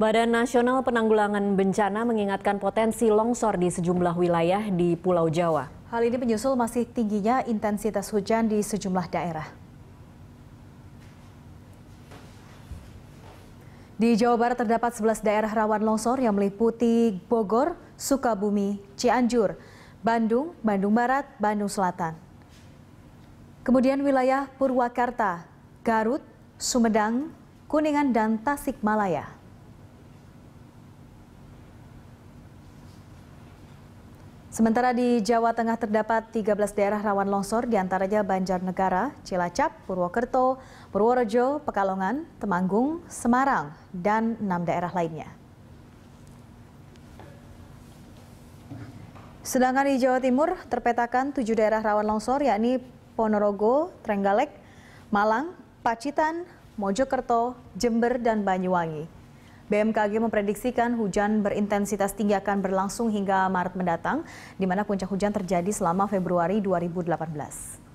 Badan Nasional Penanggulangan Bencana mengingatkan potensi longsor di sejumlah wilayah di Pulau Jawa. Hal ini menyusul masih tingginya intensitas hujan di sejumlah daerah. Di Jawa Barat terdapat 11 daerah rawan longsor yang meliputi Bogor, Sukabumi, Cianjur, Bandung, Bandung Barat, Bandung Selatan. Kemudian wilayah Purwakarta, Garut, Sumedang, Kuningan, dan Tasikmalaya. Sementara di Jawa Tengah terdapat 13 daerah rawan longsor diantaranya Banjarnegara, Cilacap, Purwokerto, Purworejo, Pekalongan, Temanggung, Semarang, dan enam daerah lainnya. Sedangkan di Jawa Timur terpetakan tujuh daerah rawan longsor yakni Ponorogo, Trenggalek, Malang, Pacitan, Mojokerto, Jember, dan Banyuwangi. BMKG memprediksikan hujan berintensitas tinggi akan berlangsung hingga Maret mendatang, di mana puncak hujan terjadi selama Februari 2018.